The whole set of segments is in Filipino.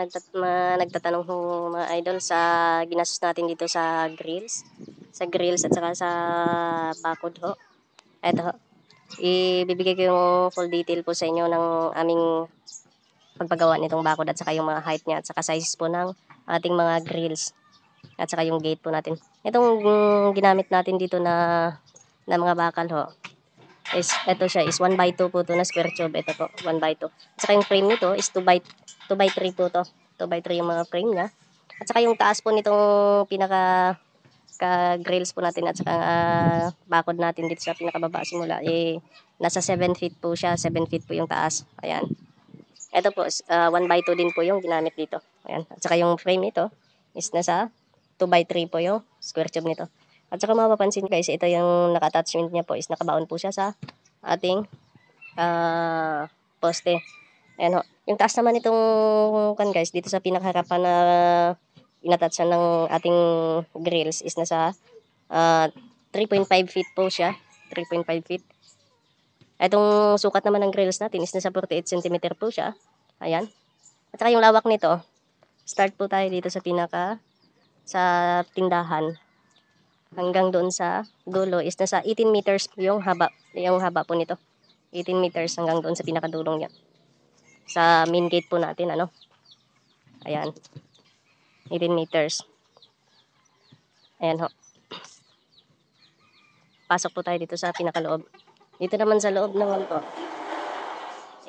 nagtat mga nagtatanong ho mga idol sa ginastos natin dito sa grills. Sa grills at saka sa pakod ho. Ito ho. Ibibigay ko yung full detail po sa inyo ng aming pagpagawa nitong bakod at saka yung mga height niya at saka sizes po ng ating mga grills at saka yung gate po natin. Itong mm, ginamit natin dito na na mga bakal ho is ito siya is 1 by 2 po to na square tube ito po 1 by 2 at saka yung frame nito is 2 by 2 by 3 po to 2 by 3 yung mga frame niya at saka yung taas po nitong pinaka ka grills po natin at saka uh, bakod natin dito sa pinakababa simula eh nasa 7 feet po siya 7 feet po yung taas ayan ito po uh, ah, 1 by 2 din po yung ginamit dito ayan at saka yung frame nito is nasa 2 by 3 po yung square tube nito at saka mapapansin guys, ito yung naka-attachment niya po is nakabaon po siya sa ating uh, poste. Ayan ho. Yung taas naman itong kan guys, dito sa pinakaharapan na inatatsan ng ating grills is nasa uh, ah, 3.5 feet po siya. 3.5 feet. Itong sukat naman ng grills natin is nasa 48 cm po siya. Ayan. At saka yung lawak nito, start po tayo dito sa pinaka sa tindahan hanggang doon sa dulo is nasa 18 meters yung haba, yung haba po nito. 18 meters hanggang doon sa pinakadulong niya. Sa main gate po natin, ano? Ayan. 18 meters. Ayan ho. Pasok po tayo dito sa pinakaloob. Dito naman sa loob naman po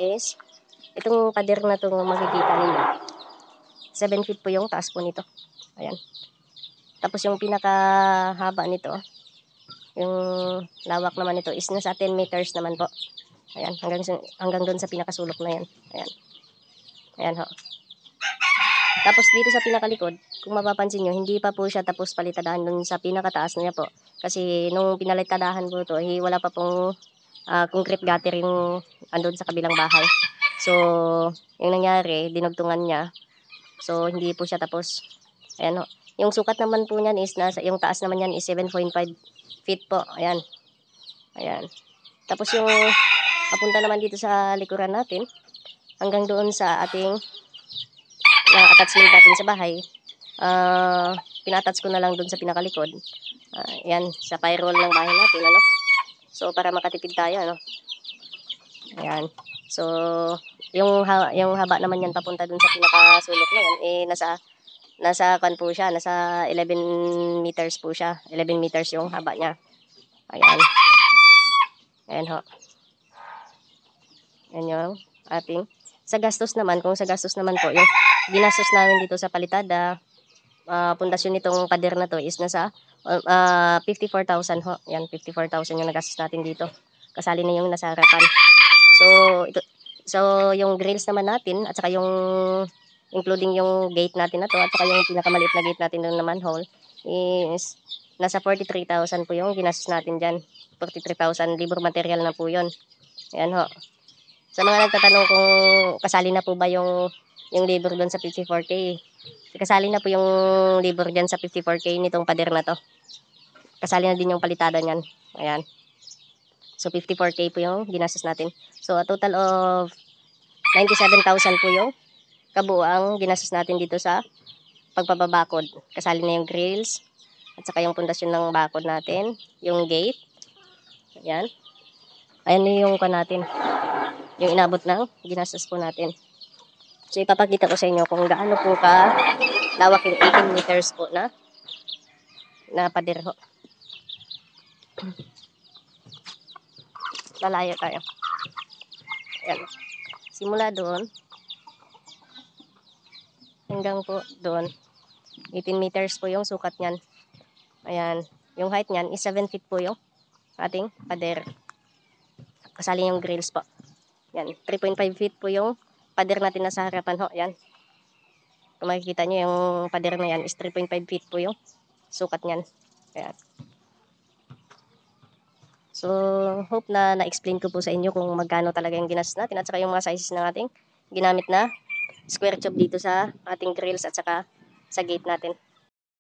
is itong pader na itong makikita ninyo. 7 feet po yung taas po nito. Ayan. Tapos yung pinakahaba nito, yung lawak naman nito is nasa 10 meters naman po. Ayan, hanggang, hanggang doon sa pinakasulok na yan. Ayan. Ayan ho. Tapos dito sa pinakalikod, kung mapapansin nyo, hindi pa po siya tapos palitadahan dun sa pinakataas niya po. Kasi nung pinalitadahan po ito, eh, wala pa pong uh, concrete gutter yung andun sa kabilang bahay. So, yung nangyari, dinugtungan niya. So, hindi po siya tapos. Ayan ho. Yung sukat naman po niyan is nasa yung taas naman niyan is 7.5 feet po. Ayan. Ayan. Tapos yung papunta naman dito sa likuran natin hanggang doon sa ating yung ah, attachment natin sa bahay. Uh, ah, pinatats ko na lang doon sa pinakalikod. Uh, ah, yan, sa firewall ng bahay natin, ano? So, para makatipid tayo, ano? Ayan. So, yung, ha yung haba naman yan papunta dun sa pinakasulok na yan, eh, nasa Nasa kan po siya, nasa 11 meters po siya. 11 meters yung haba niya. Ayan. Ayan ho. Ayan yung ating. Sa gastos naman, kung sa gastos naman po, yung ginastos namin dito sa palitada, uh, pundasyon nitong pader na to is nasa uh, ah, 54,000 ho. Ayan, 54,000 yung nagastos natin dito. Kasali na yung nasa harapan. So, ito, so yung grills naman natin at saka yung including yung gate natin na to at saka yung pinakamaliit na gate natin doon na manhole is nasa 43,000 po yung ginastos natin diyan 43,000 libur material na po yun ayan ho sa mga nagtatanong kung kasali na po ba yung yung labor doon sa 54K kasali na po yung labor diyan sa 54K nitong pader na to kasali na din yung palitada niyan ayan so 54K po yung ginastos natin so a total of 97,000 po yung kabuang ginastos natin dito sa pagpababakod. Kasali na yung grills at saka yung pundasyon ng bakod natin, yung gate. Ayan. Ayan yung ka natin. Yung inabot ng ginastos po natin. So ipapakita ko sa inyo kung gaano po ka lawak yung 18 meters po na padirho. Lalayo tayo. Ayan. Simula doon, hanggang po doon. 18 meters po yung sukat niyan. Ayan. Yung height niyan is 7 feet po yung ating pader. Kasali yung grills po. Yan. 3.5 feet po yung pader natin na sa harapan ho. Yan. Kung makikita nyo yung pader na yan is 3.5 feet po yung sukat niyan. Ayan. So, hope na na-explain ko po sa inyo kung magkano talaga yung ginas natin at saka yung mga sizes ng ating ginamit na square tube dito sa ating grills at saka sa gate natin.